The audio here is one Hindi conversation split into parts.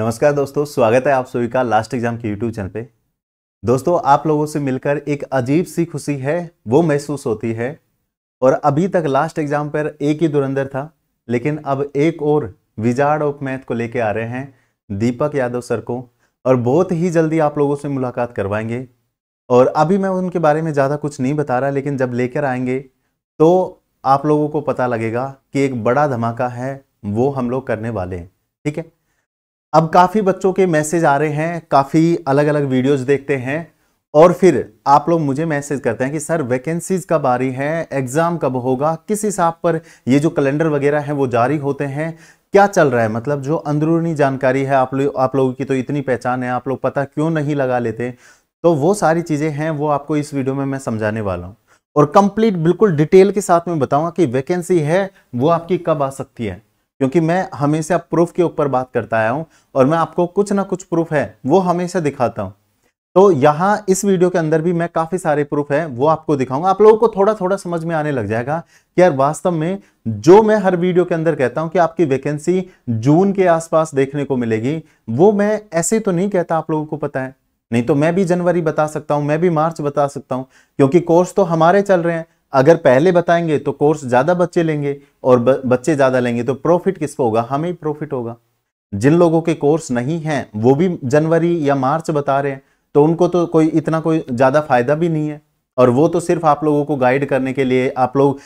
नमस्कार दोस्तों स्वागत है आप सभी का लास्ट एग्जाम के यूट्यूब चैनल पे दोस्तों आप लोगों से मिलकर एक अजीब सी खुशी है वो महसूस होती है और अभी तक लास्ट एग्जाम पर एक ही दुरंधर था लेकिन अब एक और विजार्ड ऑफ मैथ को लेके आ रहे हैं दीपक यादव सर को और बहुत ही जल्दी आप लोगों से मुलाकात करवाएंगे और अभी मैं उनके बारे में ज़्यादा कुछ नहीं बता रहा लेकिन जब लेकर आएंगे तो आप लोगों को पता लगेगा कि एक बड़ा धमाका है वो हम लोग करने वाले हैं ठीक है अब काफ़ी बच्चों के मैसेज आ रहे हैं काफ़ी अलग अलग वीडियोस देखते हैं और फिर आप लोग मुझे मैसेज करते हैं कि सर वैकेंसीज कब आ रही हैं एग्ज़ाम कब होगा किस हिसाब पर ये जो कैलेंडर वगैरह हैं वो जारी होते हैं क्या चल रहा है मतलब जो अंदरूनी जानकारी है आप लोग आप लोगों की तो इतनी पहचान है आप लोग पता क्यों नहीं लगा लेते तो वो सारी चीज़ें हैं वो आपको इस वीडियो में मैं समझाने वाला हूँ और कंप्लीट बिल्कुल डिटेल के साथ में बताऊँगा कि वैकेंसी है वो आपकी कब आ सकती है क्योंकि मैं हमेशा प्रूफ के ऊपर बात करता आया हूँ और मैं आपको कुछ ना कुछ प्रूफ है वो हमेशा दिखाता हूँ तो यहाँ इस वीडियो के अंदर भी मैं काफ़ी सारे प्रूफ है वो आपको दिखाऊंगा आप लोगों को थोड़ा थोड़ा समझ में आने लग जाएगा कि यार वास्तव में जो मैं हर वीडियो के अंदर कहता हूं कि आपकी वैकेंसी जून के आसपास देखने को मिलेगी वो मैं ऐसे तो नहीं कहता आप लोगों को पता है नहीं तो मैं भी जनवरी बता सकता हूं मैं भी मार्च बता सकता हूं क्योंकि कोर्स तो हमारे चल रहे हैं अगर पहले बताएंगे तो कोर्स ज़्यादा बच्चे लेंगे और बच्चे ज़्यादा लेंगे तो प्रॉफिट किसको होगा हमें प्रॉफिट होगा जिन लोगों के कोर्स नहीं हैं वो भी जनवरी या मार्च बता रहे हैं तो उनको तो कोई इतना कोई ज़्यादा फायदा भी नहीं है और वो तो सिर्फ आप लोगों को गाइड करने के लिए आप लोग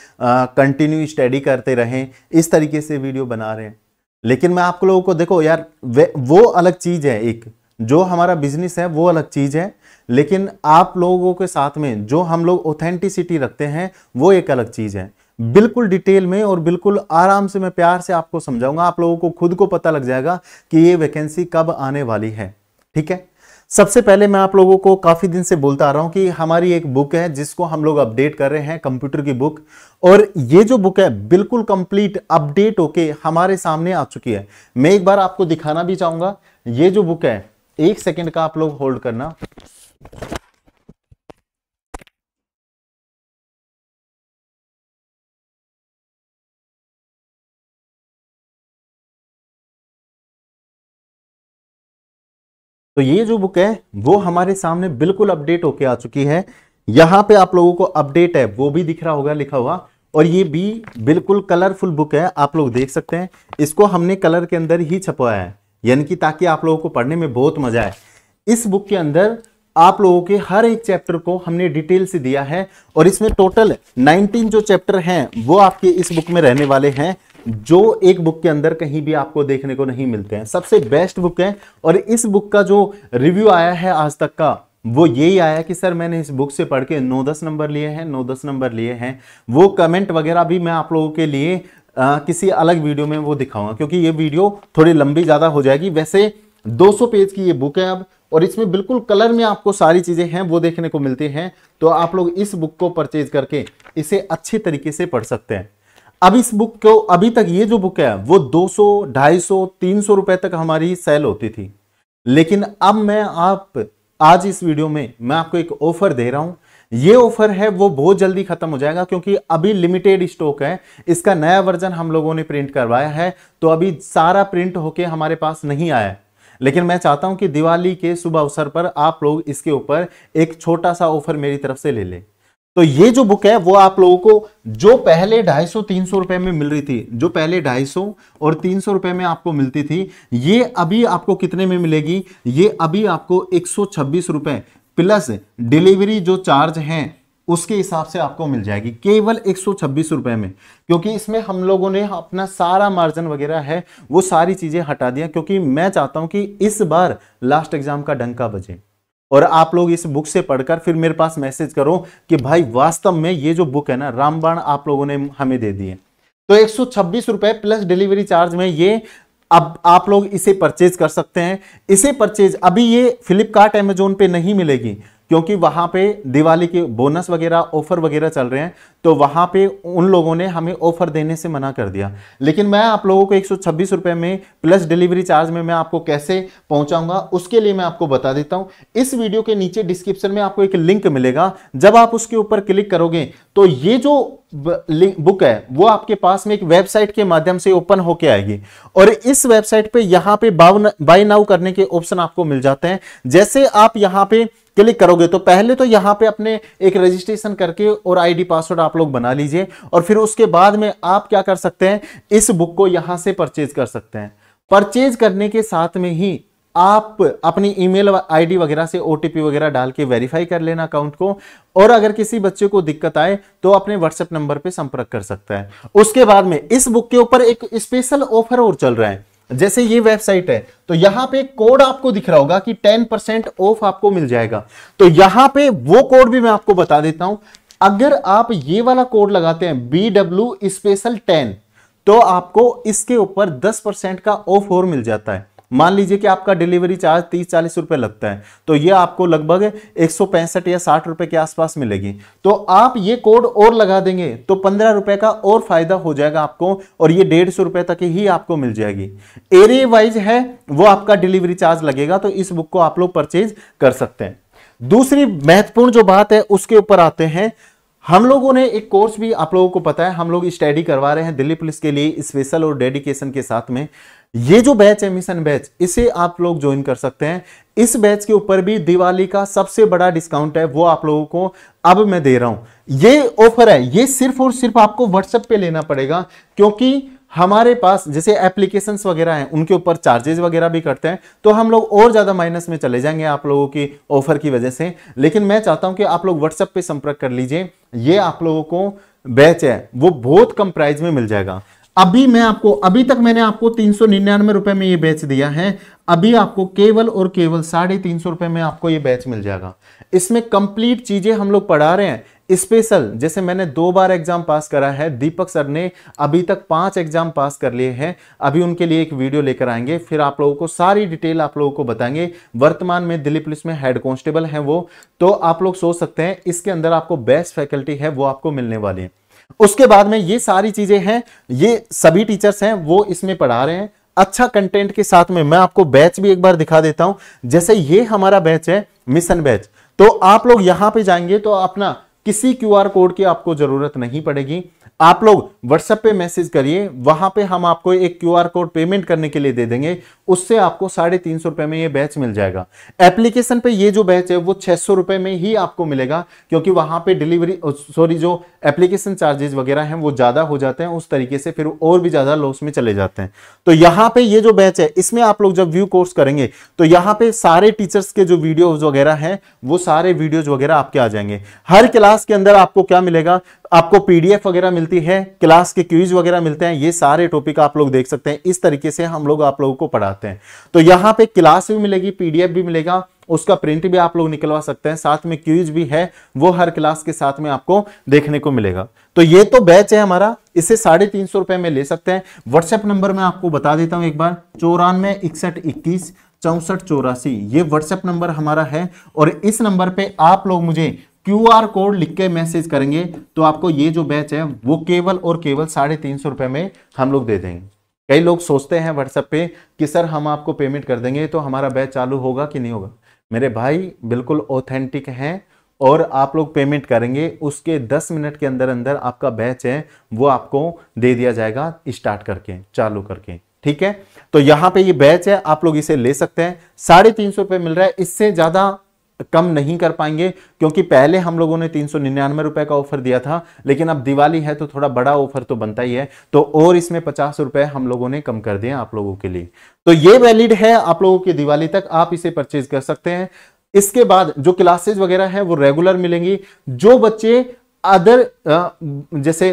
कंटिन्यू स्टडी करते रहें इस तरीके से वीडियो बना रहे हैं लेकिन मैं आप लोगों को देखो यार वो अलग चीज़ है एक जो हमारा बिजनेस है वो अलग चीज़ है लेकिन आप लोगों के साथ में जो हम लोग ऑथेंटिसिटी रखते हैं वो एक अलग चीज़ है बिल्कुल डिटेल में और बिल्कुल आराम से मैं प्यार से आपको समझाऊंगा आप लोगों को खुद को पता लग जाएगा कि ये वैकेंसी कब आने वाली है ठीक है सबसे पहले मैं आप लोगों को काफ़ी दिन से बोलता आ रहा हूं कि हमारी एक बुक है जिसको हम लोग अपडेट कर रहे हैं कंप्यूटर की बुक और ये जो बुक है बिल्कुल कंप्लीट अपडेट होके हमारे सामने आ चुकी है मैं एक बार आपको दिखाना भी चाहूंगा ये जो बुक है एक सेकेंड का आप लोग होल्ड करना तो ये जो बुक है वो हमारे सामने बिल्कुल अपडेट होके आ चुकी है यहां पे आप लोगों को अपडेट है वो भी दिख रहा होगा लिखा हुआ और ये भी बिल्कुल कलरफुल बुक है आप लोग देख सकते हैं इसको हमने कलर के अंदर ही छपवाया है यानी कि ताकि आप लोगों को पढ़ने में बहुत मजा आए इस बुक के अंदर आप लोगों के हर एक चैप्टर को हमने डिटेल से दिया है और इसमें टोटल 19 जो चैप्टर हैं वो आपके इस बुक में रहने वाले हैं जो एक बुक के अंदर कहीं भी आपको देखने को नहीं मिलते हैं सबसे बेस्ट बुक है और इस बुक का जो रिव्यू आया है आज तक का वो यही आया कि सर मैंने इस बुक से पढ़ के नौ दस नंबर लिए हैं नौ दस नंबर लिए हैं वो कमेंट वगैरह भी मैं आप लोगों के लिए आ, किसी अलग वीडियो में वो दिखाऊंगा क्योंकि ये वीडियो थोड़ी लंबी ज़्यादा हो जाएगी वैसे 200 पेज की ये बुक है अब और इसमें बिल्कुल कलर में आपको सारी चीज़ें हैं वो देखने को मिलती हैं तो आप लोग इस बुक को परचेज करके इसे अच्छे तरीके से पढ़ सकते हैं अब इस बुक को अभी तक ये जो बुक है वो 200, 250, 300 रुपए तक हमारी सेल होती थी लेकिन अब मैं आप आज इस वीडियो में मैं आपको एक ऑफर दे रहा हूं ये ऑफर है वो बहुत जल्दी खत्म हो जाएगा क्योंकि अभी लिमिटेड स्टॉक है इसका नया वर्जन हम लोगों ने प्रिंट करवाया है तो अभी सारा प्रिंट होके हमारे पास नहीं आया लेकिन मैं चाहता हूं कि दिवाली के शुभ अवसर पर आप लोग इसके ऊपर एक छोटा सा ऑफर मेरी तरफ से ले लें तो ये जो बुक है वो आप लोगों को जो पहले ढाई सौ तीन सौ रुपए में मिल रही थी जो पहले ढाई सौ और तीन सौ रुपए में आपको मिलती थी ये अभी आपको कितने में मिलेगी ये अभी आपको एक सौ छब्बीस रुपए प्लस डिलीवरी जो चार्ज है उसके हिसाब से आपको मिल जाएगी केवल एक रुपए में क्योंकि इसमें हम लोगों ने अपना सारा मार्जिन वगैरह है वो सारी चीज़ें हटा दिया क्योंकि मैं चाहता हूं कि इस बार लास्ट एग्जाम का डंका बजे और आप लोग इस बुक से पढ़कर फिर मेरे पास मैसेज करो कि भाई वास्तव में ये जो बुक है ना रामबाण आप लोगों ने हमें दे दी है तो एक रुपए प्लस डिलीवरी चार्ज में ये अब आप लोग इसे परचेज कर सकते हैं इसे परचेज अभी ये फ्लिपकार्ट एमेजोन पे नहीं मिलेगी क्योंकि वहां पे दिवाली के बोनस वगैरह ऑफर वगैरह चल रहे हैं तो वहां पे उन लोगों ने हमें ऑफर देने से मना कर दिया लेकिन मैं आप लोगों को एक रुपए में प्लस डिलीवरी चार्ज में मैं आपको कैसे पहुंचाऊंगा उसके लिए मैं आपको बता देता हूँ इस वीडियो के नीचे डिस्क्रिप्शन में आपको एक लिंक मिलेगा जब आप उसके ऊपर क्लिक करोगे तो ये जो बुक है वो आपके पास में एक वेबसाइट के माध्यम से ओपन होके आएगी और इस वेबसाइट पे यहाँ पे बाई नाउ करने के ऑप्शन आपको मिल जाते हैं जैसे आप यहाँ पे क्लिक करोगे तो पहले तो यहाँ पे अपने एक रजिस्ट्रेशन करके और आईडी पासवर्ड आप लोग बना लीजिए और फिर उसके बाद में आप क्या कर सकते हैं इस बुक को यहाँ से परचेज कर सकते हैं परचेज करने के साथ में ही आप अपनी ईमेल आईडी वगैरह से ओटीपी वगैरह डाल के वेरीफाई कर लेना अकाउंट को और अगर किसी बच्चे को दिक्कत आए तो अपने व्हाट्सएप नंबर पे संपर्क कर सकता है उसके बाद में इस बुक के ऊपर एक स्पेशल ऑफर और चल रहा है जैसे ये वेबसाइट है तो यहां पे कोड आपको दिख रहा होगा कि 10% परसेंट ऑफ आपको मिल जाएगा तो यहां पे वो कोड भी मैं आपको बता देता हूं अगर आप ये वाला कोड लगाते हैं बी डब्ल्यू स्पेशल टेन तो आपको इसके ऊपर 10% का ऑफ और मिल जाता है मान लीजिए कि आपका डिलीवरी चार्ज तीस चालीस रुपए लगता है तो ये आपको लगभग एक सौ पैंसठ या साठ रुपए के आसपास मिलेगी तो आप ये कोड और लगा देंगे तो पंद्रह रुपए का और फायदा हो जाएगा आपको और ये डेढ़ सौ रुपए तक ही आपको मिल जाएगी एरिया वाइज है वो आपका डिलीवरी चार्ज लगेगा तो इस बुक को आप लोग परचेज कर सकते हैं दूसरी महत्वपूर्ण जो बात है उसके ऊपर आते हैं हम लोगों ने एक कोर्स भी आप लोगों को पता है हम लोग स्टडी करवा रहे हैं दिल्ली पुलिस के लिए स्पेशल और डेडिकेशन के साथ में ये जो बैच है मिशन बैच इसे आप लोग ज्वाइन कर सकते हैं इस बैच के ऊपर भी दिवाली का सबसे बड़ा डिस्काउंट है वो आप लोगों को अब मैं दे रहा हूं ये ऑफर है ये सिर्फ और सिर्फ आपको व्हाट्सएप पे लेना पड़ेगा क्योंकि हमारे पास जैसे एप्लीकेशन वगैरह हैं उनके ऊपर चार्जेज वगैरह भी करते हैं तो हम लोग और ज़्यादा माइनस में चले जाएंगे आप लोगों की ऑफर की वजह से लेकिन मैं चाहता हूं कि आप लोग व्हाट्सएप पे संपर्क कर लीजिए ये आप लोगों को बैच है वो बहुत कम प्राइस में मिल जाएगा अभी मैं आपको अभी तक मैंने आपको तीन सौ निन्यानवे रुपए में ये बैच दिया है अभी आपको केवल और केवल साढ़े तीन सौ रुपए में आपको ये बैच मिल जाएगा इसमें कंप्लीट चीज़ें हम लोग पढ़ा रहे हैं स्पेशल जैसे मैंने दो बार एग्जाम पास करा है दीपक सर ने अभी तक पांच एग्जाम पास कर लिए हैं अभी उनके लिए एक वीडियो लेकर आएंगे फिर आप लोगों को सारी डिटेल आप लोगों को बताएंगे वर्तमान में दिल्ली पुलिस में हेड कांस्टेबल हैं वो तो आप लोग सोच सकते हैं इसके अंदर आपको बेस्ट फैकल्टी है वो आपको मिलने वाली है उसके बाद में ये सारी चीजें हैं ये सभी टीचर्स हैं वो इसमें पढ़ा रहे हैं अच्छा कंटेंट के साथ में मैं आपको बैच भी एक बार दिखा देता हूं जैसे ये हमारा बैच है मिशन बैच तो आप लोग यहां पे जाएंगे तो अपना किसी क्यूआर कोड की आपको जरूरत नहीं पड़ेगी आप लोग व्हाट्सएप पे मैसेज करिए वहां पे हम आपको एक क्यूआर कोड पेमेंट करने के लिए दे देंगे उससे आपको साढ़े तीन सौ रुपए में ये बैच मिल जाएगा एप्लीकेशन पे ये जो बैच है वो छह सौ रुपए में ही आपको मिलेगा क्योंकि वहां पे डिलीवरी सॉरी जो एप्लीकेशन चार्जेस वगैरह हैं वो ज्यादा हो जाते हैं उस तरीके से फिर और भी ज्यादा लॉस में चले जाते हैं तो यहाँ पे ये जो बैच है इसमें आप लोग जब व्यू कोर्स करेंगे तो यहाँ पे सारे टीचर्स के जो वीडियो वगैरह है वो सारे वीडियोज वगैरह आपके आ जाएंगे हर क्लास के अंदर आपको क्या मिलेगा आपको पीडीएफ वगैरह मिलती है क्लास के क्यूज वगैरह मिलते हैं ये सारे टॉपिक आप लोग देख सकते हैं इस तरीके से हम लोग आप लोगों को पढ़ाते हैं चाहते हैं तो यहाँ पे क्लास भी मिलेगी पीडीएफ भी मिलेगा उसका प्रिंट भी आप लोग निकलवा सकते हैं साथ में क्यूज भी है वो हर क्लास के साथ में आपको देखने को मिलेगा तो ये तो बैच है हमारा इसे साढ़े तीन सौ रुपए में ले सकते हैं व्हाट्सएप नंबर में आपको बता देता हूं एक बार चौरानवे इकसठ इक्कीस चौसठ चौरासी ये व्हाट्सएप नंबर हमारा है और इस नंबर पर आप लोग मुझे क्यू आर कोड लिख के मैसेज करेंगे तो आपको ये जो बैच है वो केवल और केवल साढ़े तीन सौ रुपये में हम लोग दे देंगे कई लोग सोचते हैं व्हाट्सएप पे कि सर हम आपको पेमेंट कर देंगे तो हमारा बैच चालू होगा कि नहीं होगा मेरे भाई बिल्कुल ऑथेंटिक हैं और आप लोग पेमेंट करेंगे उसके 10 मिनट के अंदर अंदर आपका बैच है वो आपको दे दिया जाएगा स्टार्ट करके चालू करके ठीक है तो यहाँ पे ये बैच है आप लोग इसे ले सकते हैं साढ़े तीन सौ रुपये मिल रहा है इससे ज़्यादा कम नहीं कर पाएंगे क्योंकि पहले हम लोगों ने तीन सौ निन्यानवे रुपए का ऑफर दिया था लेकिन अब दिवाली है तो थोड़ा बड़ा ऑफर तो बनता ही है तो और इसमें पचास रुपए हम लोगों ने कम कर दिया आप लोगों के लिए तो ये वैलिड है आप लोगों की दिवाली तक आप इसे परचेज कर सकते हैं इसके बाद जो क्लासेज वगैरह है वो रेगुलर मिलेंगी जो बच्चे अदर जैसे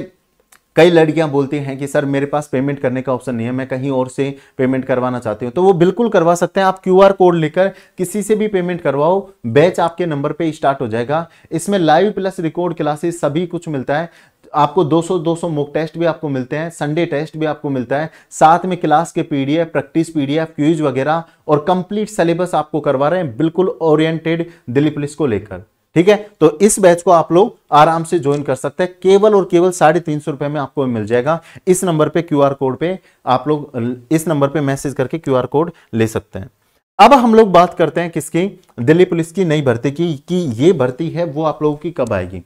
कई लड़कियां बोलती हैं कि सर मेरे पास पेमेंट करने का ऑप्शन नहीं है मैं कहीं और से पेमेंट करवाना चाहती हूँ तो वो बिल्कुल करवा सकते हैं आप क्यू कोड लेकर किसी से भी पेमेंट करवाओ बैच आपके नंबर पर स्टार्ट हो जाएगा इसमें लाइव प्लस रिकॉर्ड क्लासेस सभी कुछ मिलता है आपको 200 200 मॉक टेस्ट भी आपको मिलते हैं संडे टेस्ट भी आपको मिलता है साथ में क्लास के पीडीएफ प्रैक्टिस पीडीएफ क्यूज वगैरह और कंप्लीट सिलेबस आपको करवा रहे हैं बिल्कुल ओरिएंटेड दिल्ली पुलिस को लेकर ठीक है तो इस बैच को आप लोग आराम से ज्वाइन कर सकते हैं केवल और केवल साढ़े तीन सौ रुपए में आपको मिल जाएगा इस नंबर पे क्यूआर कोड पे आप लोग इस नंबर पे मैसेज करके क्यूआर कोड ले सकते हैं अब हम लोग बात करते हैं किसकी दिल्ली पुलिस की नई भर्ती की कि ये भर्ती है वो आप लोगों की कब आएगी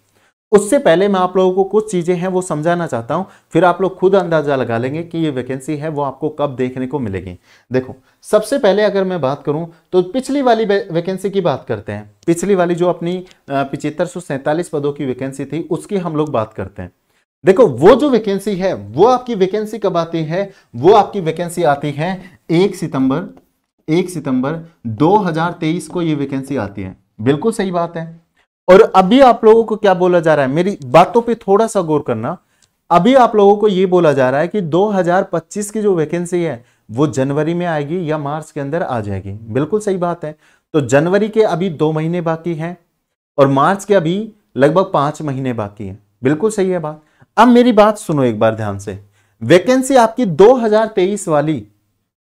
उससे पहले मैं आप लोगों को कुछ चीज़ें हैं वो समझाना चाहता हूँ फिर आप लोग खुद अंदाज़ा लगा लेंगे कि ये वैकेंसी है वो आपको कब देखने को मिलेगी देखो सबसे पहले अगर मैं बात करूँ तो पिछली वाली वैकेंसी की बात करते हैं पिछली वाली जो अपनी पिचहत्तर पदों की वैकेंसी थी उसकी हम लोग बात करते हैं देखो वो जो वैकेंसी है वो आपकी वैकेंसी कब आती है वो आपकी वैकेंसी आती है एक सितंबर एक सितंबर 2023 को ये वैकेंसी आती है बिल्कुल सही बात है और अभी आप लोगों को क्या बोला जा रहा है मेरी बातों पे थोड़ा सा गौर करना अभी आप लोगों को ये बोला जा रहा है कि 2025 की जो वैकेंसी है वो जनवरी में आएगी या मार्च के अंदर आ जाएगी बिल्कुल सही बात है तो जनवरी के अभी दो महीने बाकी हैं और मार्च के अभी लगभग पांच महीने बाकी हैं बिल्कुल सही है बात अब मेरी बात सुनो एक बार ध्यान से वैकेंसी आपकी 2023 वाली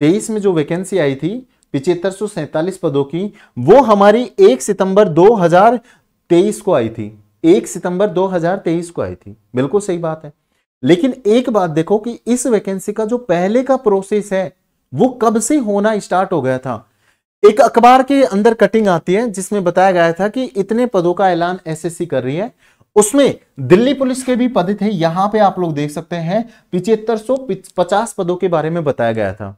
23 में जो वैकेंसी आई थी पिछहत्तर पदों की वो हमारी 1 सितंबर तेईस को आई थी एक सितंबर 2023 को आई थी बिल्कुल सही बात है लेकिन एक बात देखो कि इस वैकेंसी का जो पहले का प्रोसेस है वो कब से होना स्टार्ट हो गया था एक अखबार के अंदर कटिंग आती है जिसमें बताया गया था कि इतने पदों का ऐलान एसएससी कर रही है उसमें दिल्ली पुलिस के भी पद थे यहां पे आप लोग देख सकते हैं पिछहत्तर सौ पचास पदों के बारे में बताया गया था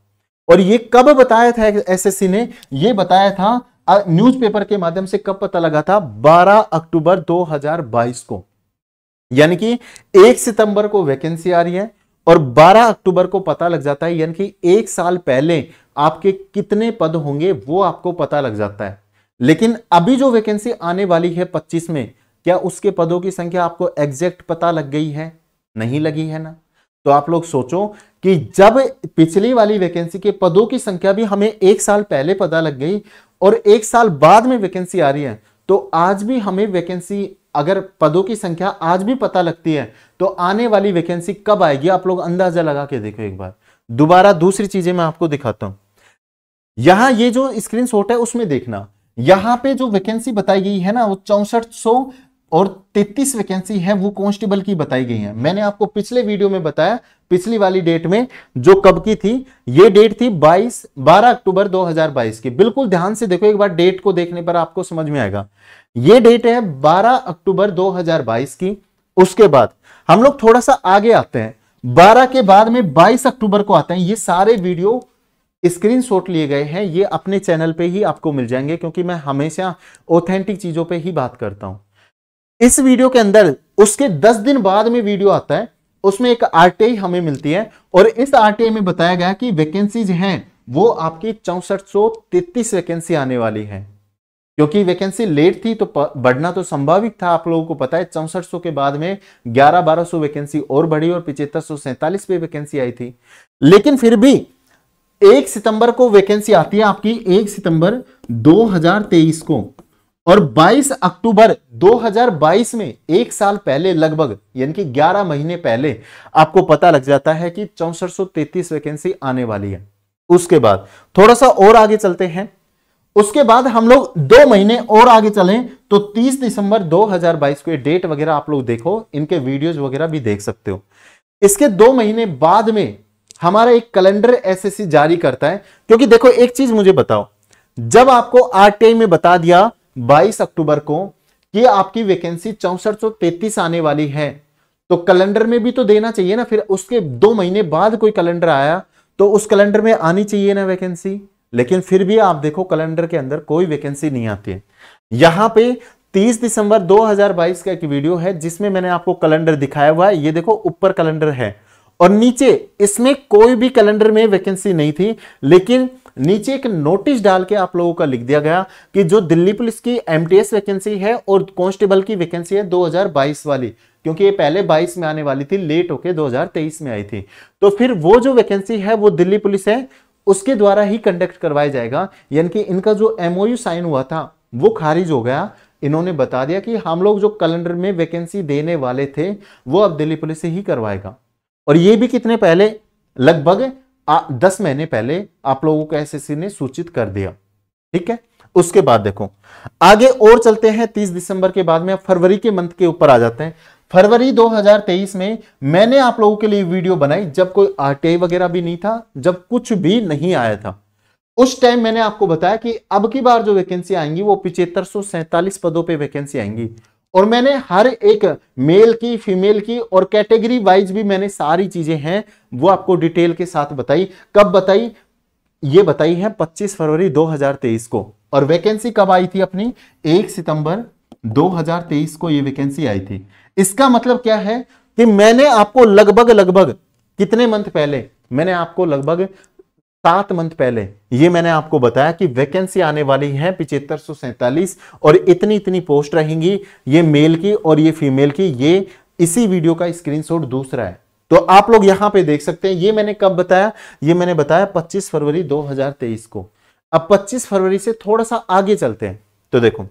और ये कब बताया था एसएससी ने ये बताया था न्यूज़पेपर के माध्यम से कब पता लगा था 12 अक्टूबर 2022 को यानी कि 1 सितंबर को वैकेंसी आ रही है और 12 अक्टूबर को पता लग जाता है यानी कि एक साल पहले आपके कितने पद होंगे वो आपको पता लग जाता है लेकिन अभी जो वैकेंसी आने वाली है 25 में क्या उसके पदों की संख्या आपको एग्जैक्ट पता लग गई है नहीं लगी है ना तो आप लोग सोचो कि जब पिछली वाली वैकेंसी के पदों की संख्या भी हमें एक साल पहले पता लग गई और एक साल बाद में वैकेंसी आ रही है तो आज भी हमें वैकेंसी अगर पदों की संख्या आज भी पता लगती है तो आने वाली वैकेंसी कब आएगी आप लोग अंदाजा लगा के देखो एक बार दोबारा दूसरी चीजें मैं आपको दिखाता हूं यहां ये जो स्क्रीनशॉट है उसमें देखना यहां पे जो वैकेंसी बताई गई है ना वो चौसठ और 33 वैकेंसी है वो कॉन्स्टेबल की बताई गई है मैंने आपको पिछले वीडियो में बताया पिछली वाली डेट में जो कब की थी ये डेट थी 22 12 अक्टूबर 2022 की बिल्कुल ध्यान से देखो एक बार डेट को देखने पर आपको समझ में आएगा ये डेट है 12 अक्टूबर 2022 की उसके बाद हम लोग थोड़ा सा आगे आते हैं बारह के बाद में बाईस अक्टूबर को आते हैं ये सारे वीडियो स्क्रीनशॉट लिए गए हैं ये अपने चैनल पर ही आपको मिल जाएंगे क्योंकि मैं हमेशा ऑथेंटिक चीजों पर ही बात करता हूं इस वीडियो के अंदर उसके दस दिन बाद में वीडियो आता है उसमें एक आरटीआई हमें मिलती है और इस आरटीआई में बताया गया कि वैकेंसीज हैं वो आपकी चौसठ वैकेंसी आने वाली है क्योंकि वैकेंसी लेट थी तो बढ़ना तो संभाविक था आप लोगों को पता है चौसठ के बाद में 11-1200 वैकेंसी और बढ़ी और पिछहत्तर पे वैकेंसी आई थी लेकिन फिर भी एक सितंबर को वैकेंसी आती है आपकी एक सितंबर 2023 को और 22 अक्टूबर 2022 में एक साल पहले लगभग यानी कि 11 महीने पहले आपको पता लग जाता है कि चौसठ वैकेंसी आने वाली है उसके बाद थोड़ा सा और आगे चलते हैं उसके बाद हम लोग दो महीने और आगे चलें तो 30 दिसंबर 2022 को ये डेट वगैरह आप लोग देखो इनके वीडियोज वगैरह भी देख सकते हो इसके दो महीने बाद में हमारा एक कैलेंडर एसएससी जारी करता है क्योंकि देखो एक चीज मुझे बताओ जब आपको आरटीआई में बता दिया 22 अक्टूबर को कि आपकी वैकेंसी चौसठ आने वाली है तो कैलेंडर में भी तो देना चाहिए ना फिर उसके दो महीने बाद कोई कैलेंडर आया तो उस कैलेंडर में आनी चाहिए ना वैकेंसी लेकिन फिर भी आप देखो कैलेंडर के अंदर कोई वैकेंसी नहीं आती है यहां पे 30 दिसंबर 2022 का एक वीडियो है जिसमें मैंने आपको कैलेंडर दिखाया हुआ है ये देखो ऊपर कैलेंडर है और नीचे इसमें कोई भी कैलेंडर में वैकेंसी नहीं थी लेकिन नीचे एक नोटिस डाल के आप लोगों का लिख दिया गया कि जो दिल्ली पुलिस की एमटीएस वैकेंसी है और कांस्टेबल की वैकेंसी है 2022 वाली क्योंकि ये पहले 22 में आने वाली थी लेट होके 2023 में आई थी तो फिर वो जो वैकेंसी है वो दिल्ली पुलिस है उसके द्वारा ही कंडक्ट करवाया जाएगा यानी कि इनका जो एमओ साइन हुआ था वो खारिज हो गया इन्होंने बता दिया कि हम लोग जो कैलेंडर में वैकेंसी देने वाले थे वो अब दिल्ली पुलिस से ही करवाएगा और ये भी कितने पहले लगभग दस महीने पहले आप लोगों को एस ने सूचित कर दिया ठीक है उसके बाद देखो आगे और चलते हैं तीस दिसंबर के बाद में फरवरी के मंथ के ऊपर आ जाते हैं फरवरी 2023 में मैंने आप लोगों के लिए वीडियो बनाई जब कोई आरटीआई वगैरह भी नहीं था जब कुछ भी नहीं आया था उस टाइम मैंने आपको बताया कि अब की बार जो वैकेंसी आएंगी वो पिछहत्तर सौ पदों पे वैकेंसी आएंगी और मैंने हर एक मेल की फीमेल की और कैटेगरी वाइज भी मैंने सारी चीजें हैं वो आपको डिटेल के साथ बताई कब बताई ये बताई है 25 फरवरी 2023 को और वैकेंसी कब आई थी अपनी 1 सितंबर 2023 को ये वैकेंसी आई थी इसका मतलब क्या है कि मैंने आपको लगभग लगभग कितने मंथ पहले मैंने आपको लगभग सात मंथ पहले ये मैंने आपको बताया कि वैकेंसी आने वाली है पिछहत्तर और इतनी इतनी पोस्ट रहेंगी ये मेल की और ये फीमेल की ये इसी वीडियो का स्क्रीनशॉट दूसरा है तो आप लोग यहां पे देख सकते हैं ये मैंने कब बताया ये मैंने बताया 25 फरवरी 2023 को अब 25 फरवरी से थोड़ा सा आगे चलते हैं तो देखो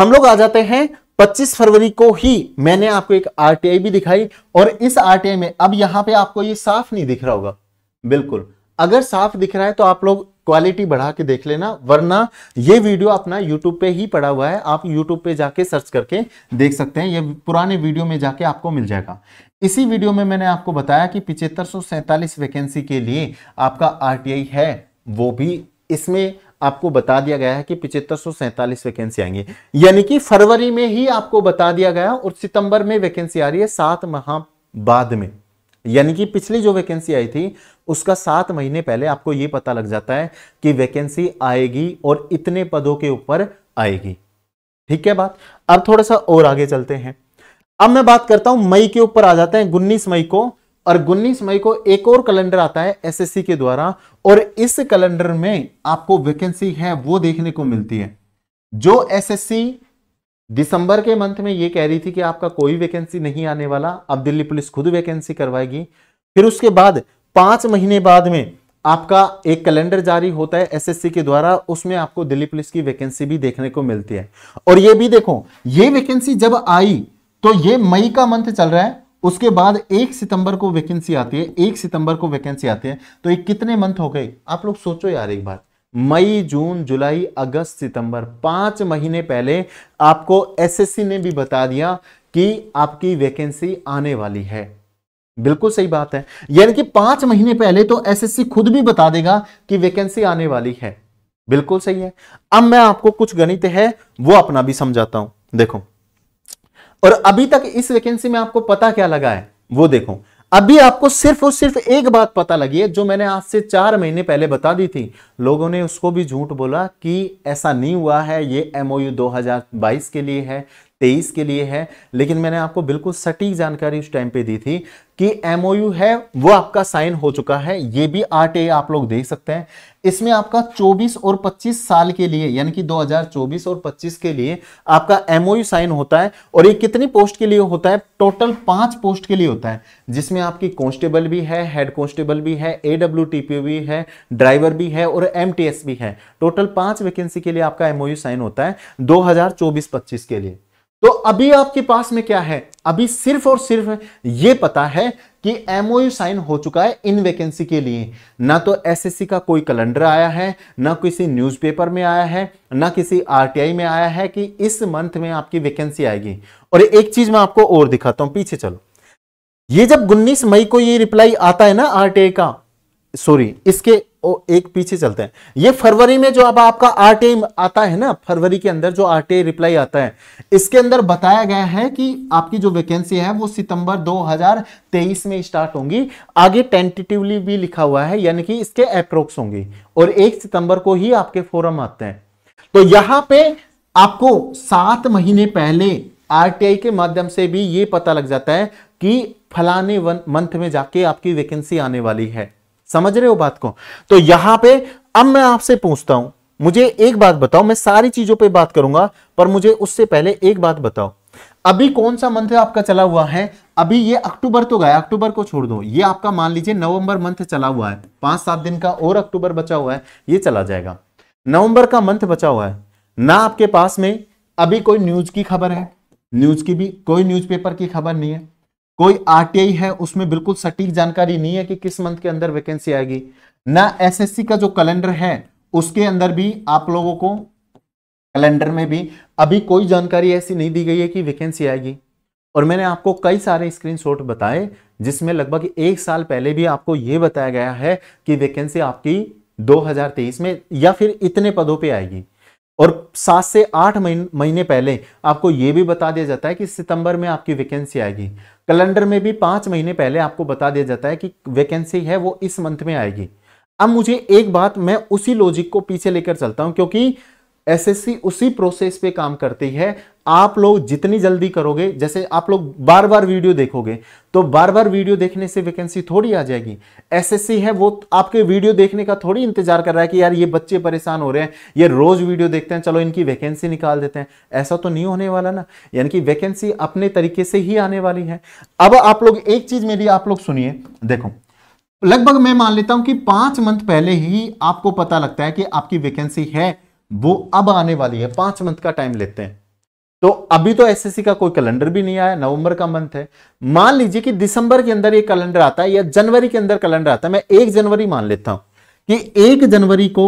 हम लोग आ जाते हैं 25 फरवरी को ही मैंने आपको एक आरटीआई भी दिखाई और इस आरटीआई में अब यहां पे आपको ये साफ नहीं दिख रहा होगा बिल्कुल अगर साफ दिख रहा है तो आप लोग क्वालिटी बढ़ा के देख लेना वरना ये वीडियो अपना यूट्यूब पे ही पड़ा हुआ है आप यूट्यूब पे जाके सर्च करके देख सकते हैं ये पुराने वीडियो में जाके आपको मिल जाएगा इसी वीडियो में मैंने आपको बताया कि पिछहत्तर वैकेंसी के लिए आपका आर है वो भी इसमें आपको बता दिया गया है कि पिछहत्तर वैकेंसी आएंगी यानी कि फरवरी में ही आपको बता दिया गया और सितंबर में वैकेंसी आ रही है सात माह बाद में यानी कि पिछली जो वैकेंसी आई थी उसका सात महीने पहले आपको ये पता लग जाता है कि वैकेंसी आएगी और इतने पदों के ऊपर आएगी ठीक है बात अब थोड़ा सा और आगे चलते हैं अब मैं बात करता हूं मई के ऊपर आ जाते हैं उन्नीस मई को और उन्नीस मई को एक और कैलेंडर आता है एसएससी के द्वारा और इस कैलेंडर में आपको वैकेंसी है वो देखने को मिलती है जो एसएससी दिसंबर के मंथ में ये कह रही थी कि आपका कोई वैकेंसी नहीं आने वाला अब दिल्ली पुलिस खुद वैकेंसी करवाएगी फिर उसके बाद पांच महीने बाद में आपका एक कैलेंडर जारी होता है एसएससी के द्वारा उसमें आपको दिल्ली पुलिस की वैकेंसी भी देखने को मिलती है और ये भी देखो ये वैकेंसी जब आई तो ये मई का मंथ चल रहा है उसके बाद एक सितंबर को वैकेंसी आती है एक सितंबर को वैकेंसी आती है तो ये कितने मंथ हो गए आप लोग सोचो यार एक बार मई जून जुलाई अगस्त सितंबर पांच महीने पहले आपको एसएससी ने भी बता दिया कि आपकी वैकेंसी आने वाली है बिल्कुल सही बात है यानी कि पांच महीने पहले तो एसएससी खुद भी बता देगा कि वैकेंसी आने वाली है बिल्कुल सही है अब मैं आपको कुछ गणित है वो अपना भी समझाता हूं देखो और अभी तक इस वैकेंसी में आपको पता क्या लगा है वो देखो अभी आपको सिर्फ और सिर्फ एक बात पता लगी है जो मैंने आज से चार महीने पहले बता दी थी लोगों ने उसको भी झूठ बोला कि ऐसा नहीं हुआ है ये एमओयू 2022 के लिए है तेईस के लिए है लेकिन मैंने आपको बिल्कुल सटीक जानकारी उस टाइम पे दी थी कि एमओयू है वो आपका साइन हो चुका है ये भी आठ ए आप लोग देख सकते हैं इसमें आपका 24 और 25 साल के लिए यानी कि 2024 और 25 के लिए आपका एमओयू साइन होता है और ये कितनी पोस्ट के लिए होता है टोटल पांच पोस्ट के लिए होता है जिसमें आपकी कॉन्स्टेबल भी है हेड कॉन्स्टेबल भी है एडब्ल्यू भी है ड्राइवर भी है और एम भी है टोटल पांच वैकेंसी के लिए आपका एमओयू साइन होता है दो हजार के लिए तो अभी आपके पास में क्या है अभी सिर्फ और सिर्फ ये पता है कि एमओयू साइन हो चुका है इन वैकेंसी के लिए ना तो एसएससी का कोई कैलेंडर आया है ना किसी न्यूज़पेपर में आया है ना किसी आरटीआई में आया है कि इस मंथ में आपकी वैकेंसी आएगी और एक चीज मैं आपको और दिखाता हूं पीछे चलो ये जब उन्नीस मई को ये रिप्लाई आता है ना आरटीआई का सॉरी इसके ओ, एक पीछे चलते हैं ये फरवरी में जो अब आपका आरटीआई आता है ना फरवरी के अंदर जो आरटीआई रिप्लाई आता है इसके अंदर बताया गया है कि आपकी जो वैकेंसी है वो सितंबर 2023 में स्टार्ट होंगी आगे टेंटेटिवली भी लिखा हुआ है यानी कि इसके अप्रोक्स होंगी और एक सितंबर को ही आपके फोरम आते हैं तो यहां पर आपको सात महीने पहले आर के माध्यम से भी ये पता लग जाता है कि फलाने मंथ में जाके आपकी वैकेंसी आने वाली है समझ रहे हो बात को तो यहां पे अब मैं आपसे पूछता हूं मुझे एक बात बताओ मैं सारी चीजों पे बात करूंगा पर मुझे उससे पहले एक बात बताओ अभी कौन सा मंथ आपका चला हुआ है अभी ये अक्टूबर तो गया अक्टूबर को छोड़ दो ये आपका मान लीजिए नवंबर मंथ चला हुआ है पांच सात दिन का और अक्टूबर बचा हुआ है ये चला जाएगा नवंबर का मंथ बचा हुआ है ना आपके पास में अभी कोई न्यूज की खबर है न्यूज की भी कोई न्यूज की खबर नहीं है कोई आरटीआई है उसमें बिल्कुल सटीक जानकारी नहीं है कि किस मंथ के अंदर वैकेंसी आएगी ना एसएससी का जो कैलेंडर है उसके अंदर भी आप लोगों को कैलेंडर में भी अभी कोई जानकारी ऐसी नहीं दी गई है कि वैकेंसी आएगी और मैंने आपको कई सारे स्क्रीनशॉट बताए जिसमें लगभग एक साल पहले भी आपको यह बताया गया है कि वैकेंसी आपकी 2023 में या फिर इतने पदों पे आएगी और सात से आठ महीने पहले आपको यह भी बता दिया जाता है कि सितंबर में आपकी वैकेंसी आएगी कैलेंडर में भी पांच महीने पहले आपको बता दिया जाता है कि वैकेंसी है वो इस मंथ में आएगी अब मुझे एक बात मैं उसी लॉजिक को पीछे लेकर चलता हूं क्योंकि एसएससी उसी प्रोसेस पे काम करती है आप लोग जितनी जल्दी करोगे जैसे आप लोग बार बार वीडियो देखोगे तो बार बार वीडियो देखने से वैकेंसी थोड़ी आ जाएगी एसएससी है वो आपके वीडियो देखने का थोड़ी इंतजार कर रहा है कि यार ये बच्चे परेशान हो रहे हैं ये रोज वीडियो देखते हैं चलो इनकी वैकेंसी निकाल देते हैं ऐसा तो नहीं होने वाला ना यानी कि वैकेंसी अपने तरीके से ही आने वाली है अब आप लोग एक चीज मेरी आप लोग सुनिए देखो लगभग मैं मान लेता हूं कि पांच मंथ पहले ही आपको पता लगता है कि आपकी वैकेंसी है वो अब आने वाली है पांच मंथ का टाइम लेते हैं तो अभी तो एसएससी का कोई कैलेंडर भी नहीं आया नवंबर का मंथ है मान लीजिए कि दिसंबर के अंदर ये कैलेंडर आता है या जनवरी के अंदर कैलेंडर आता है मैं एक जनवरी मान लेता हूं कि एक जनवरी को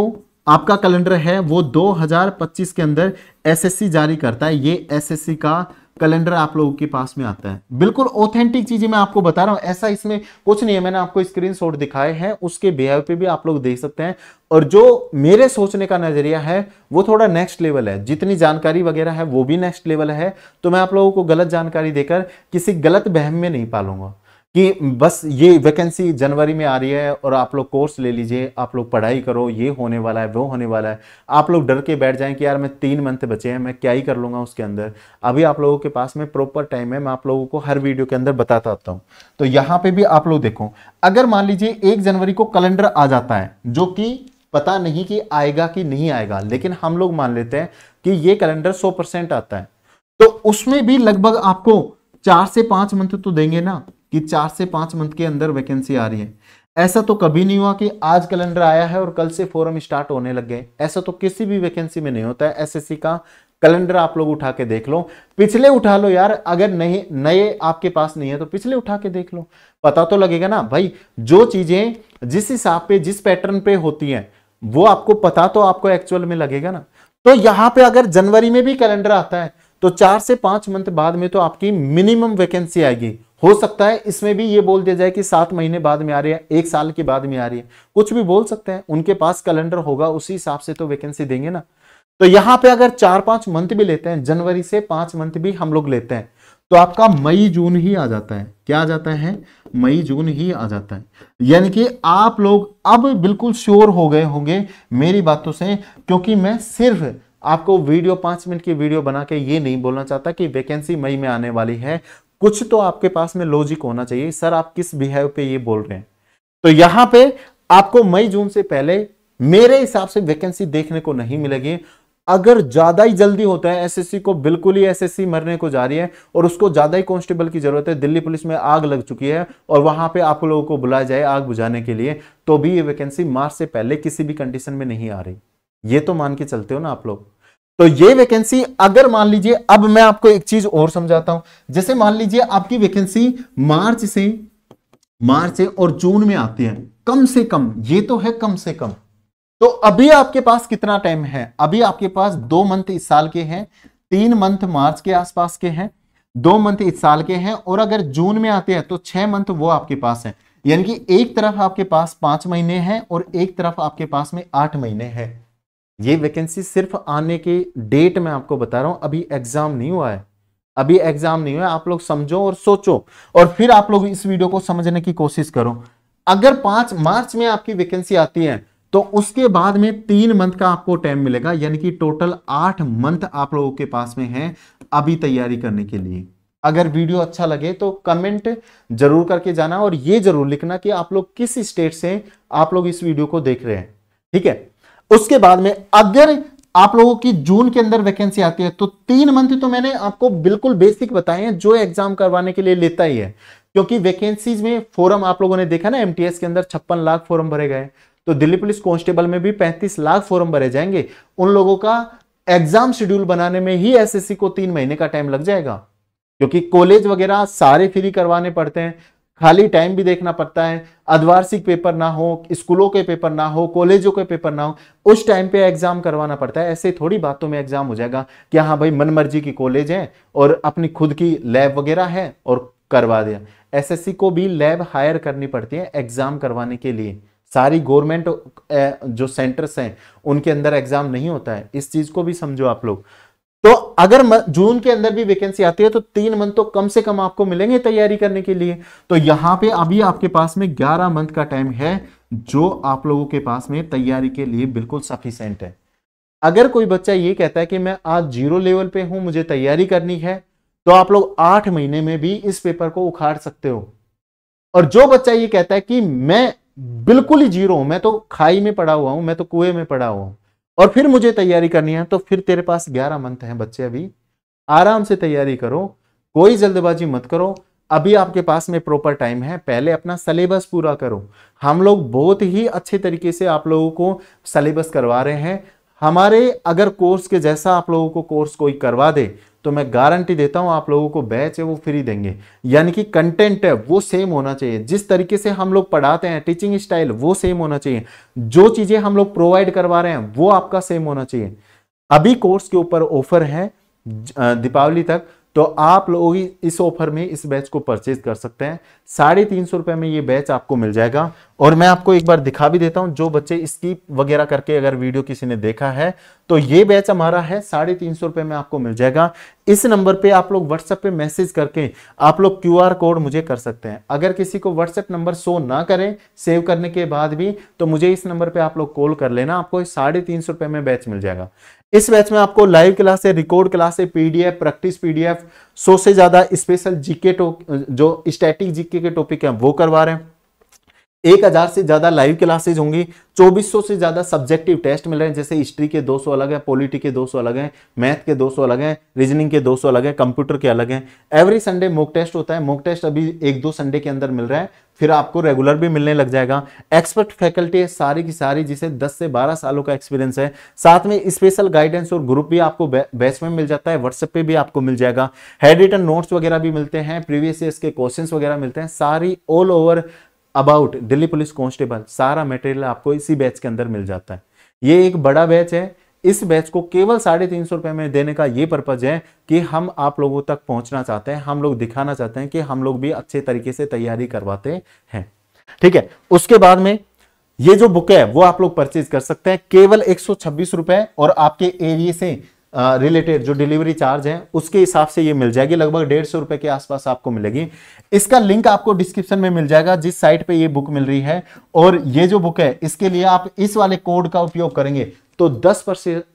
आपका कैलेंडर है वो 2025 के अंदर एसएससी जारी करता है ये एसएससी का कैलेंडर आप लोगों के पास में आता है बिल्कुल ऑथेंटिक चीजें मैं आपको बता रहा हूँ ऐसा इसमें कुछ नहीं है मैंने आपको शॉट दिखाए हैं उसके बिहेव पे भी आप लोग देख सकते हैं और जो मेरे सोचने का नजरिया है वो थोड़ा नेक्स्ट लेवल है जितनी जानकारी वगैरह है वो भी नेक्स्ट लेवल है तो मैं आप लोगों को गलत जानकारी देकर किसी गलत बहम में नहीं पालूंगा कि बस ये वैकेंसी जनवरी में आ रही है और आप लोग कोर्स ले लीजिए आप लोग पढ़ाई करो ये होने वाला है वो होने वाला है आप लोग डर के बैठ जाएं कि यार मैं तीन मंथ बचे हैं मैं क्या ही कर लूँगा उसके अंदर अभी आप लोगों के पास में प्रॉपर टाइम है मैं आप लोगों को हर वीडियो के अंदर बताता आता हूँ तो यहाँ पर भी आप लोग देखो अगर मान लीजिए एक जनवरी को कैलेंडर आ जाता है जो कि पता नहीं कि आएगा कि नहीं आएगा लेकिन हम लोग मान लेते हैं कि ये कैलेंडर सौ परसेंट आता है तो उसमें भी लगभग आपको चार से पाँच मंथ तो देंगे ना कि चार से पांच मंथ के अंदर वैकेंसी आ रही है ऐसा तो कभी नहीं हुआ कि आज कैलेंडर आया है और कल से फॉरम स्टार्ट होने लग गए ऐसा तो किसी भी वैकेंसी में नहीं होता है एस का कैलेंडर आप लोग उठा के देख लो पिछले उठा लो यार अगर नहीं नए आपके पास नहीं है तो पिछले उठा के देख लो पता तो लगेगा ना भाई जो चीजें जिस हिसाब पे जिस पैटर्न पे होती हैं वो आपको पता तो आपको एक्चुअल में लगेगा ना तो यहां पे अगर जनवरी में भी कैलेंडर आता है तो चार से पांच मंथ बाद में तो आपकी मिनिमम वैकेंसी आएगी हो सकता है इसमें भी ये बोल दिया जाए कि सात महीने बाद में आ रही है एक साल के बाद में आ रही है कुछ भी बोल सकते हैं उनके पास कैलेंडर होगा उसी हिसाब से तो वैकेंसी देंगे ना तो यहां पे अगर चार पांच मंथ भी लेते हैं जनवरी से पांच मंथ भी हम लोग लेते हैं तो आपका मई जून ही आ जाता है क्या आ जाता है मई जून ही आ जाता है यानी कि आप लोग अब बिल्कुल श्योर हो गए होंगे मेरी बातों से क्योंकि मैं सिर्फ आपको वीडियो पांच मिनट की वीडियो बना के ये नहीं बोलना चाहता कि वैकेंसी मई में आने वाली है कुछ तो आपके पास में लॉजिक होना चाहिए सर आप किस बिहेव पे ये बोल रहे हैं तो यहां पे आपको मई जून से पहले मेरे हिसाब से वैकेंसी देखने को नहीं मिलेगी अगर ज्यादा ही जल्दी होता है एसएससी को बिल्कुल ही एसएससी मरने को जा रही है और उसको ज्यादा ही कांस्टेबल की जरूरत है दिल्ली पुलिस में आग लग चुकी है और वहां पे आप लोगों को बुलाया जाए आग बुझाने के लिए तो भी ये वैकेंसी मार्च से पहले किसी भी कंडीशन में नहीं आ रही ये तो मान के चलते हो ना आप लोग तो ये वैकेंसी अगर मान लीजिए अब मैं आपको एक चीज और समझाता हूं जैसे मान लीजिए आपकी वैकेंसी मार्च से मार्च से और जून में आती है कम से कम ये तो है कम से कम तो अभी आपके पास कितना टाइम है अभी आपके पास दो मंथ इस साल के हैं तीन मंथ मार्च के आसपास के हैं दो मंथ इस साल के हैं और अगर जून में आते हैं तो छह मंथ वो आपके पास है यानी कि एक तरफ आपके पास पांच महीने हैं और एक तरफ आपके पास में आठ महीने हैं ये वैकेंसी सिर्फ आने के डेट में आपको बता रहा हूं अभी एग्जाम नहीं हुआ है अभी एग्जाम नहीं हुआ है आप लोग समझो और सोचो और फिर आप लोग इस वीडियो को समझने की कोशिश करो अगर पांच मार्च में आपकी वैकेंसी आती है तो उसके बाद में तीन मंथ का आपको टाइम मिलेगा यानी कि टोटल आठ मंथ आप लोगों के पास में है अभी तैयारी करने के लिए अगर वीडियो अच्छा लगे तो कमेंट जरूर करके जाना और ये जरूर लिखना कि आप लोग किस स्टेट से आप लोग इस वीडियो को देख रहे हैं ठीक है उसके बाद में अगर आप लोगों की जून के अंदर वैकेंसी आती है तो तीन मंथ तो मैंने आपको बिल्कुल बेसिक बताए हैं जो एग्जाम करवाने के लिए लेता ही है क्योंकि वैकेंसीज में फोरम आप लोगों ने देखा ना एमटीएस के अंदर छप्पन लाख फोरम भरे गए तो दिल्ली पुलिस कांस्टेबल में भी पैंतीस लाख फोरम भरे जाएंगे उन लोगों का एग्जाम शेड्यूल बनाने में ही एस को तीन महीने का टाइम लग जाएगा क्योंकि कॉलेज वगैरह सारे फ्री करवाने पड़ते हैं खाली टाइम भी देखना पड़ता है अद्वार्षिक पेपर ना हो स्कूलों के पेपर ना हो कॉलेजों के पेपर ना हो उस टाइम पे एग्जाम करवाना पड़ता है ऐसे थोड़ी बातों में एग्जाम हो जाएगा कि हाँ भाई मनमर्जी की कॉलेज है और अपनी खुद की लैब वगैरह है और करवा दिया एसएससी को भी लैब हायर करनी पड़ती है एग्जाम करवाने के लिए सारी गवर्नमेंट जो सेंटर्स हैं उनके अंदर एग्जाम नहीं होता है इस चीज को भी समझो आप लोग अगर जून के अंदर भी वैकेंसी आती है तो तीन मंथ तो कम से कम आपको मिलेंगे तैयारी करने के लिए तो यहां पे अभी आपके पास में ग्यारह मंथ का टाइम है जो आप लोगों के पास में तैयारी के लिए बिल्कुल सफिशेंट है अगर कोई बच्चा ये कहता है कि मैं आज जीरो लेवल पे हूं मुझे तैयारी करनी है तो आप लोग आठ महीने में भी इस पेपर को उखाड़ सकते हो और जो बच्चा ये कहता है कि मैं बिल्कुल ही जीरो हूं मैं तो खाई में पड़ा हुआ हूं मैं तो कुएं में पड़ा हुआ हूं और फिर मुझे तैयारी करनी है तो फिर तेरे पास ग्यारह मंथ हैं बच्चे अभी आराम से तैयारी करो कोई जल्दबाजी मत करो अभी आपके पास में प्रॉपर टाइम है पहले अपना सिलेबस पूरा करो हम लोग बहुत ही अच्छे तरीके से आप लोगों को सिलेबस करवा रहे हैं हमारे अगर कोर्स के जैसा आप लोगों को कोर्स कोई करवा दे तो मैं गारंटी देता हूं आप लोगों को बैच है वो फ्री देंगे यानी कि कंटेंट है वो सेम होना चाहिए जिस तरीके से हम लोग पढ़ाते हैं टीचिंग स्टाइल वो सेम होना चाहिए जो चीज़ें हम लोग प्रोवाइड करवा रहे हैं वो आपका सेम होना चाहिए अभी कोर्स के ऊपर ऑफर है दीपावली तक तो आप लोग इस ऑफर में इस बैच को परचेज कर सकते हैं साढ़े तीन सौ रुपए में ये बैच आपको मिल जाएगा और मैं आपको एक बार दिखा भी देता हूं जो बच्चे स्कीप वगैरह करके अगर वीडियो किसी ने देखा है तो ये बैच हमारा है साढ़े तीन सौ रुपए में आपको मिल जाएगा इस नंबर पे आप लोग व्हाट्सएप पे मैसेज करके आप लोग क्यू कोड मुझे कर सकते हैं अगर किसी को व्हाट्सएप नंबर शो ना करें सेव करने के बाद भी तो मुझे इस नंबर पर आप लोग कॉल कर लेना आपको साढ़े तीन सौ रुपये में बैच मिल जाएगा इस बैच में आपको लाइव क्लास है रिकॉर्ड क्लास है पीडीएफ प्रैक्टिस पीडीएफ सौ से ज्यादा स्पेशल जीके टॉप जो स्टैटिक जीके के टॉपिक हैं वो करवा रहे हैं एक हज़ार से ज़्यादा लाइव क्लासेज होंगी 2400 से ज़्यादा सब्जेक्टिव टेस्ट मिल रहे हैं जैसे हिस्ट्री के 200 अलग हैं पॉलिटी के 200 अलग हैं मैथ के 200 अलग हैं रीजनिंग के 200 अलग हैं कंप्यूटर के अलग हैं एवरी संडे मोक टेस्ट होता है मोक टेस्ट अभी एक दो संडे के अंदर मिल रहा है फिर आपको रेगुलर भी मिलने लग जाएगा एक्सपर्ट फैकल्टी है सारी की सारी जिसे 10 से 12 सालों का एक्सपीरियंस है साथ में स्पेशल गाइडेंस और ग्रुप भी आपको बैच में मिल जाता है व्हाट्सएप पे भी आपको मिल जाएगा हेड रिटर्न नोट्स वगैरह भी मिलते हैं प्रीवियस ईयर के क्वेश्चंस वगैरह मिलते हैं सारी all over about Delhi police constable सारा मटेरियल आपको इसी बैच के अंदर मिल जाता है ये एक बड़ा बैच है इस बैच को केवल साढ़े तीन सौ रुपए में देने का ये पर्पज है कि हम आप लोगों तक पहुंचना चाहते हैं हम लोग दिखाना चाहते हैं कि हम लोग भी अच्छे तरीके से तैयारी करवाते हैं ठीक है उसके बाद में ये जो बुक है वो आप लोग परचेज कर सकते हैं केवल एक सौ रुपए और आपके एरिए से रिलेटेड जो डिलीवरी चार्ज है उसके हिसाब से ये मिल जाएगी लगभग डेढ़ सौ रुपए के आसपास आपको मिलेगी इसका लिंक आपको डिस्क्रिप्शन में मिल जाएगा जिस साइट पे ये बुक मिल रही है और ये जो बुक है इसके लिए आप इस वाले कोड का उपयोग करेंगे तो दस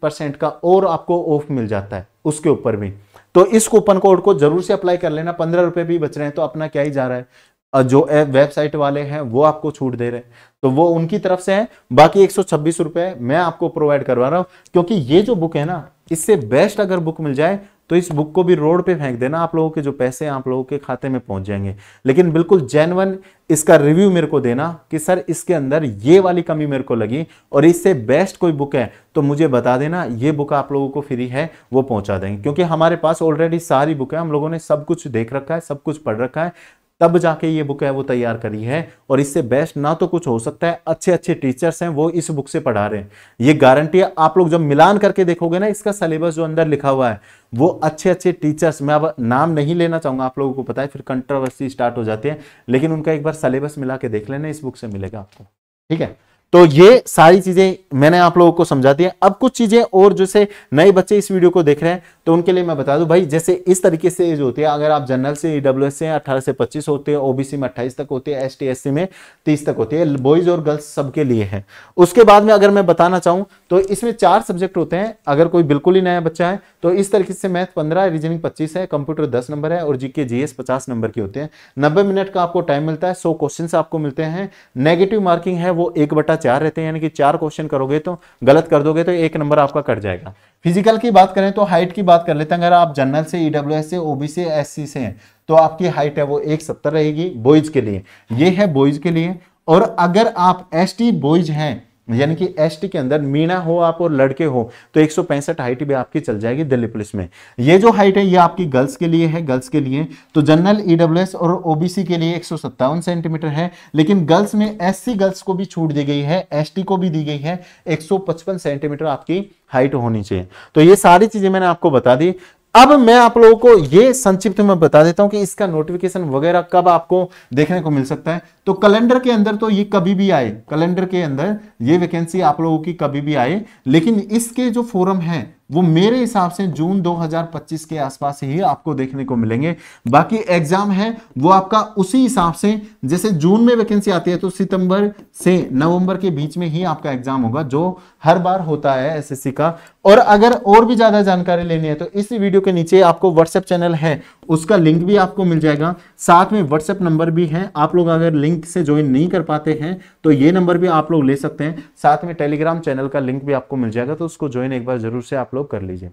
परसेंट का और आपको ऑफ मिल जाता है उसके ऊपर भी तो इस कूपन कोड को जरूर से अप्लाई कर लेना पंद्रह रुपए भी बच रहे हैं तो अपना क्या ही जा रहा है जो वेबसाइट वाले हैं वो आपको छूट दे रहे हैं तो वो उनकी तरफ से है बाकी एक सौ मैं आपको प्रोवाइड करवा रहा हूं क्योंकि ये जो बुक है ना इससे बेस्ट अगर बुक मिल जाए तो इस बुक को भी रोड पे फेंक देना आप लोगों के जो पैसे आप लोगों के खाते में पहुंच जाएंगे लेकिन बिल्कुल जेनवन इसका रिव्यू मेरे को देना कि सर इसके अंदर ये वाली कमी मेरे को लगी और इससे बेस्ट कोई बुक है तो मुझे बता देना ये बुक आप लोगों को फ्री है वो पहुंचा देंगे क्योंकि हमारे पास ऑलरेडी सारी बुक है हम लोगों ने सब कुछ देख रखा है सब कुछ पढ़ रखा है तब जाके ये बुक है वो तैयार करी है और इससे बेस्ट ना तो कुछ हो सकता है अच्छे अच्छे टीचर्स हैं वो इस बुक से पढ़ा रहे हैं ये गारंटी है आप लोग जब मिलान करके देखोगे ना इसका सिलेबस जो अंदर लिखा हुआ है वो अच्छे अच्छे टीचर्स मैं अब नाम नहीं लेना चाहूंगा आप लोगों को पता है फिर कंट्रोवर्सी स्टार्ट हो जाती है लेकिन उनका एक बार सिलेबस मिला के देख लेना इस बुक से मिलेगा आपको ठीक है तो ये सारी चीजें मैंने आप लोगों को समझा दी है अब कुछ चीजें और जैसे नए बच्चे इस वीडियो को देख रहे हैं तो उनके लिए मैं बता दूं भाई जैसे इस तरीके से एज होती है अगर आप जनरल से डब्ल्यू e से अठारह से पच्चीस होते हैं ओबीसी में अट्ठाईस तक होती है एस टी में तीस तक होती है बॉयज और गर्ल्स सबके लिए है उसके बाद में अगर मैं बताना चाहूं तो इसमें चार सब्जेक्ट होते हैं अगर कोई बिल्कुल ही नया बच्चा है तो इस तरीके से मैथ पंद्रह रीजनिंग पच्चीस है कंप्यूटर दस नंबर है और जीके जी पचास नंबर के होते हैं नब्बे मिनट का आपको टाइम मिलता है सौ क्वेश्चन आपको मिलते हैं नेगेटिव मार्किंग है वो एक बटा चार रहते हैं यानी कि चार क्वेश्चन करोगे तो गलत कर दोगे तो एक नंबर आपका कट जाएगा फिजिकल की बात करें तो हाइट की बात कर लेते हैं अगर आप जनरल से ईडब्ल्यू से ओबी से एस से हैं तो आपकी हाइट है वो एक सत्तर रहेगी बॉयज के लिए ये है बॉयज के लिए और अगर आप एस टी बॉयज हैं यानी कि एस के अंदर मीणा हो आप और लड़के हो तो एक हाइट भी आपकी चल जाएगी दिल्ली पुलिस में ये जो हाइट है ये आपकी गर्ल्स के लिए है गर्ल्स के लिए तो जनरल ईडब्ल्यूएस e और ओबीसी के लिए एक सेंटीमीटर है लेकिन गर्ल्स में एससी गर्ल्स को भी छूट दी गई है एस को भी दी गई है एक सेंटीमीटर आपकी हाइट होनी चाहिए तो ये सारी चीजें मैंने आपको बता दी अब मैं आप लोगों को यह संक्षिप्त में बता देता हूं कि इसका नोटिफिकेशन वगैरह कब आपको देखने को मिल सकता है तो कैलेंडर के अंदर तो ये कभी भी आए कैलेंडर के अंदर ये वैकेंसी आप लोगों की कभी भी आए लेकिन इसके जो फोरम है वो मेरे हिसाब से जून 2025 के आसपास ही आपको देखने को मिलेंगे बाकी एग्जाम है वो आपका उसी हिसाब से जैसे जून में वैकेंसी आती है तो सितंबर से नवंबर के बीच में ही आपका एग्जाम होगा जो हर बार होता है एसएससी का और अगर और भी ज्यादा जानकारी लेनी है तो इस वीडियो के नीचे आपको व्हाट्सएप चैनल है उसका लिंक भी आपको मिल जाएगा साथ में व्हाट्सएप नंबर भी है आप लोग अगर लिंक से ज्वाइन नहीं कर पाते हैं तो ये नंबर भी आप लोग ले सकते हैं साथ में टेलीग्राम चैनल का लिंक भी आपको मिल जाएगा तो उसको ज्वाइन एक बार जरूर से आप लोग कर लीजिए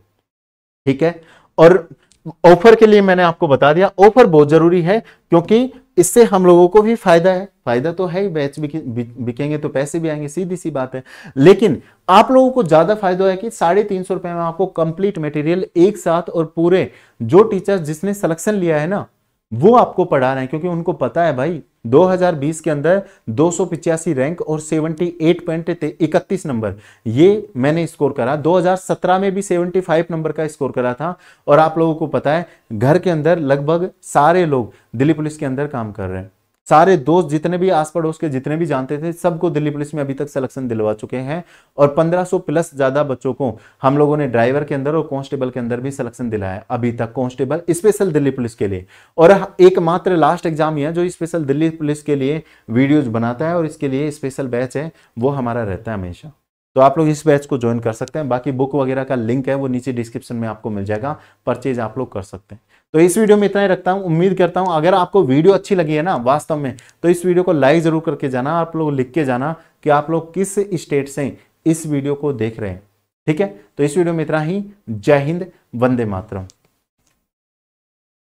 ठीक है और ऑफर के लिए मैंने आपको बता दिया ऑफर बहुत जरूरी है क्योंकि इससे हम लोगों को भी फायदा है फायदा तो है ही बैच बिकेंगे तो पैसे भी आएंगे सीधी सी बात है लेकिन आप लोगों को ज्यादा फायदा है कि साढ़े तीन सौ रुपए में आपको कंप्लीट मटेरियल एक साथ और पूरे जो टीचर जिसने सिलेक्शन लिया है ना वो आपको पढ़ा रहे हैं क्योंकि उनको पता है भाई 2020 के अंदर दो रैंक और एट पॉइंट इकतीस नंबर ये मैंने स्कोर करा 2017 में भी 75 नंबर का स्कोर करा था और आप लोगों को पता है घर के अंदर लगभग सारे लोग दिल्ली पुलिस के अंदर काम कर रहे हैं सारे दोस्त जितने भी आस पड़ोस के जितने भी जानते थे सबको दिल्ली पुलिस में अभी तक सिलेक्शन दिलवा चुके हैं और 1500 प्लस ज्यादा बच्चों को हम लोगों ने ड्राइवर के अंदर और कांस्टेबल के अंदर भी सिलेक्शन दिलाया अभी तक कांस्टेबल स्पेशल दिल्ली पुलिस के लिए और एकमात्र लास्ट एग्जाम है जो स्पेशल दिल्ली पुलिस के लिए वीडियोज बनाता है और इसके लिए स्पेशल बैच है वो हमारा रहता है हमेशा तो आप लोग इस बैच को ज्वाइन कर सकते हैं बाकी बुक वगैरह का लिंक है वो नीचे डिस्क्रिप्शन में आपको मिल जाएगा परचेज आप लोग कर सकते हैं तो इस वीडियो में इतना ही रखता हूँ उम्मीद करता हूँ अगर आपको वीडियो अच्छी लगी है ना वास्तव में तो इस वीडियो को लाइक ज़रूर करके जाना आप लोग लिख के जाना कि आप लोग किस स्टेट से इस वीडियो को देख रहे हैं ठीक है तो इस वीडियो में इतना ही जय हिंद वंदे मातरम